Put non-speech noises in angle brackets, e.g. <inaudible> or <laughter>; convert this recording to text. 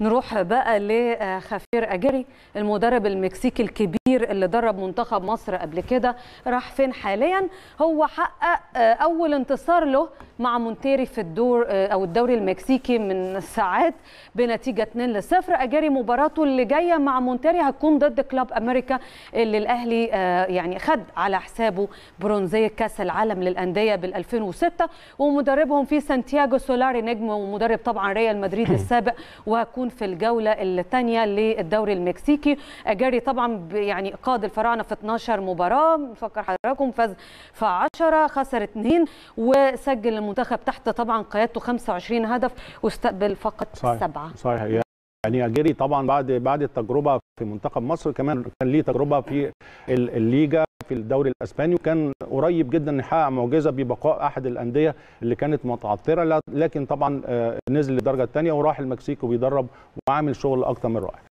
نروح بقى لخافير اجري المدرب المكسيكي الكبير اللي درب منتخب مصر قبل كده راح فين حاليا هو حقق آه، اول انتصار له مع مونتيري في الدور آه، او الدوري المكسيكي من ساعات بنتيجه 2 لصفر اجري مباراته اللي جايه مع مونتيري هتكون ضد كلاب امريكا اللي الاهلي آه، يعني خد على حسابه برونزيه كاس العالم للانديه بال 2006 ومدربهم في سانتياغو سولاري نجم ومدرب طبعا ريال مدريد <clears throat> السابق وهكون في الجوله الثانيه للدوري المكسيكي جاري طبعا يعني قاد الفراعنه في 12 مباراه نفكر حضراتكم فاز في 10 خسر 2 وسجل المنتخب تحت طبعا قيادته 25 هدف واستقبل فقط صحيح. سبعه صحيح يعني, يعني جاري طبعا بعد بعد التجربه في منتخب مصر كمان كان ليه تجربه في الليجا في الدوري الاسباني وكان قريب جدا ان يحقق معجزه ببقاء احد الانديه اللي كانت متعثره لكن طبعا آه، نزل للدرجه الثانيه وراح المكسيك وبيدرب وعامل شغل اكتر من رائع